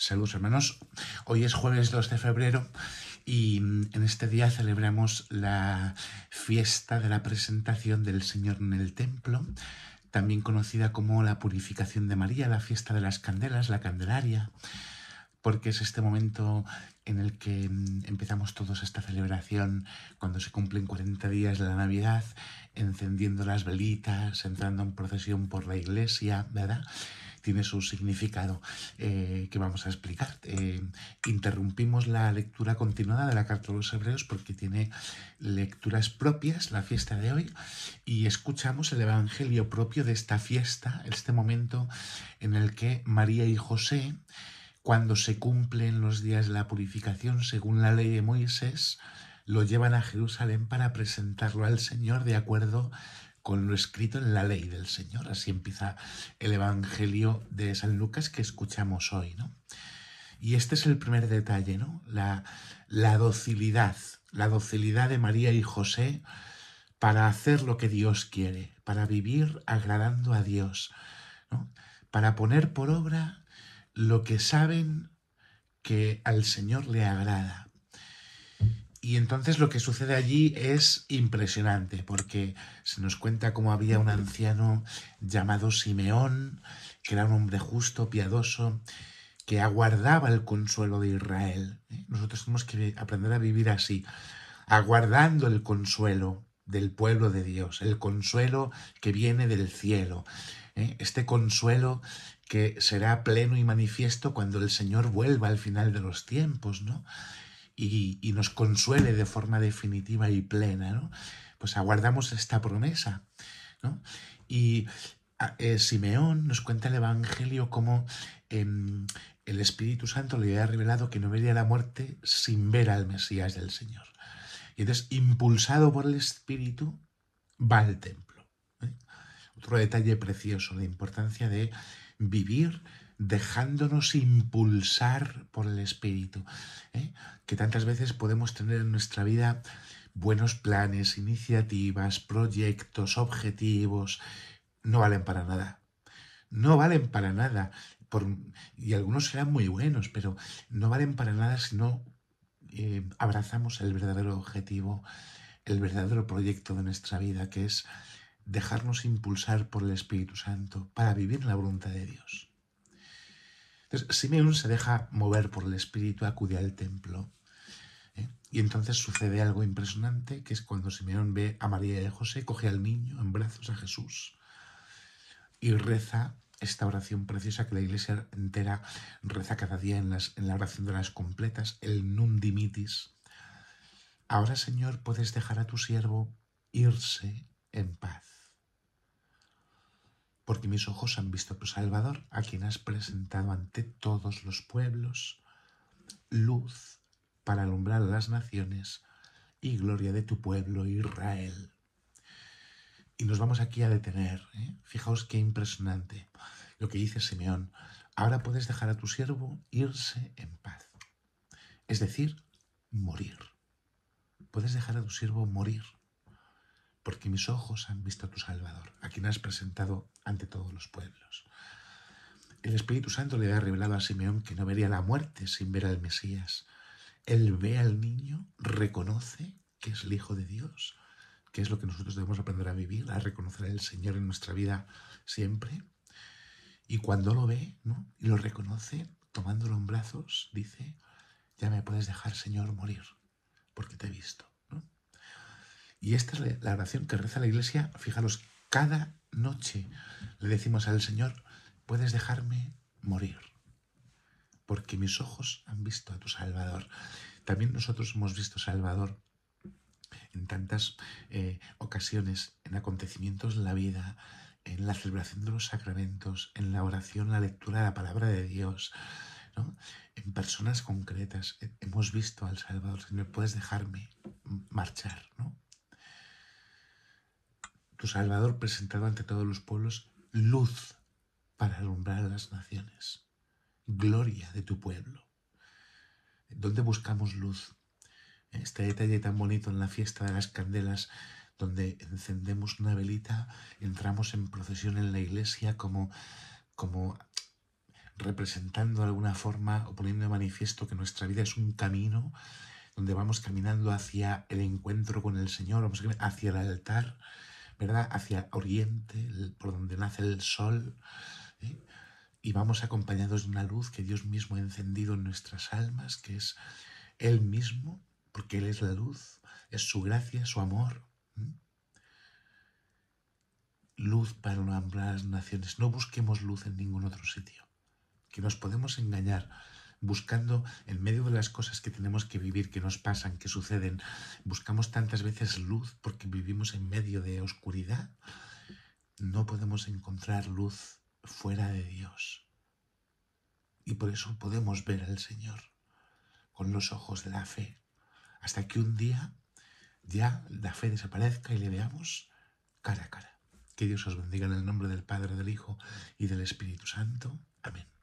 Saludos hermanos, hoy es jueves 2 de febrero y mm, en este día celebramos la fiesta de la presentación del Señor en el templo, también conocida como la purificación de María, la fiesta de las candelas, la candelaria, porque es este momento en el que mm, empezamos todos esta celebración cuando se cumplen 40 días de la Navidad, encendiendo las velitas, entrando en procesión por la iglesia, ¿verdad? tiene su significado eh, que vamos a explicar. Eh, interrumpimos la lectura continuada de la carta de los hebreos porque tiene lecturas propias la fiesta de hoy y escuchamos el evangelio propio de esta fiesta, este momento en el que María y José, cuando se cumplen los días de la purificación según la ley de Moisés, lo llevan a Jerusalén para presentarlo al Señor de acuerdo con lo escrito en la ley del Señor. Así empieza el Evangelio de San Lucas que escuchamos hoy, ¿no? Y este es el primer detalle, ¿no? La, docilidad, la docilidad de María y José para hacer lo que Dios quiere, para vivir agradando a Dios, para poner por obra lo que saben que al Señor le agrada, y entonces lo que sucede allí es impresionante, porque se nos cuenta cómo había un anciano llamado Simeón, que era un hombre justo, piadoso, que aguardaba el consuelo de Israel. ¿eh? Nosotros tenemos que aprender a vivir así, aguardando el consuelo del pueblo de Dios, el consuelo que viene del cielo, ¿eh? este consuelo que será pleno y manifiesto cuando el Señor vuelva al final de los tiempos, ¿no? y, nos consuele de forma definitiva y plena, Pues aguardamos esta promesa, Y eh, Simeón nos cuenta el Evangelio como em, el Espíritu Santo le había revelado que no vería la muerte sin ver al Mesías del Señor. Y entonces, impulsado por el Espíritu, va al templo. ¿eh? Otro detalle precioso, la importancia de vivir dejándonos impulsar por el Espíritu, ¿eh? que tantas veces podemos tener en nuestra vida buenos planes, iniciativas, proyectos, objetivos, no valen para nada. No valen para nada. y algunos serán muy buenos, pero no valen para nada si no eh, abrazamos el verdadero objetivo, el verdadero proyecto de nuestra vida, que es dejarnos impulsar por el Espíritu Santo para vivir la voluntad de Dios. Entonces, Simeón se deja mover por el Espíritu, acude al templo. ¿eh? Y entonces sucede algo impresionante, que es cuando Simeón ve a María y a José, coge al niño en brazos a Jesús y reza esta oración preciosa que la iglesia entera reza cada día en, las, en la oración de las completas, el Nun Dimitis. Ahora, Señor, puedes dejar a tu siervo irse en paz porque mis ojos han visto a tu Salvador, a quien has presentado ante todos los pueblos, luz para alumbrar a las naciones y gloria de tu pueblo Israel. Y nos vamos aquí a detener. ¿eh? Fijaos qué impresionante lo que dice Simeón. Ahora puedes dejar a tu siervo irse en paz. Es decir, morir. Puedes dejar a tu siervo morir porque mis ojos han visto a tu Salvador, a quien has presentado ante todos los pueblos. El Espíritu Santo le ha revelado a Simeón que no vería la muerte sin ver al Mesías. Él ve al niño, reconoce que es el Hijo de Dios, que es lo que nosotros debemos aprender a vivir, a reconocer al Señor en nuestra vida siempre. Y cuando lo ve y lo reconoce, tomándolo en brazos, dice, ya me puedes dejar, Señor, morir, porque te he visto. Y esta es la oración que reza la iglesia, fijaros, cada noche le decimos al Señor, puedes dejarme morir, porque mis ojos han visto a tu Salvador. También nosotros hemos visto Salvador en tantas eh, ocasiones, en acontecimientos de la vida, en la celebración de los sacramentos, en la oración, la lectura de la palabra de Dios, en personas concretas. Eh, hemos visto al Salvador, Señor, puedes dejarme marchar, ¿no? tu Salvador presentado ante todos los pueblos, luz para alumbrar a las naciones, gloria de tu pueblo. ¿Dónde buscamos luz? Este detalle tan bonito en la fiesta de las candelas, donde encendemos una velita, entramos en procesión en la iglesia como, como representando de alguna forma o poniendo de manifiesto que nuestra vida es un camino donde vamos caminando hacia el encuentro con el Señor, vamos hacia el altar, ¿verdad? Hacia oriente, por donde nace el sol. ¿eh? Y vamos acompañados de una luz que Dios mismo ha encendido en nuestras almas, que es Él mismo, porque Él es la luz, es su gracia, su amor. Luz para las naciones. No busquemos luz en ningún otro sitio, que nos podemos engañar buscando en medio de las cosas que tenemos que vivir, que nos pasan, que suceden, buscamos tantas veces luz porque vivimos en medio de oscuridad, no podemos encontrar luz fuera de Dios. Y por eso podemos ver al Señor con los ojos de la fe, hasta que un día ya la fe desaparezca y le veamos cara a cara. Que Dios os bendiga en el nombre del Padre, del Hijo y del Espíritu Santo. Amén.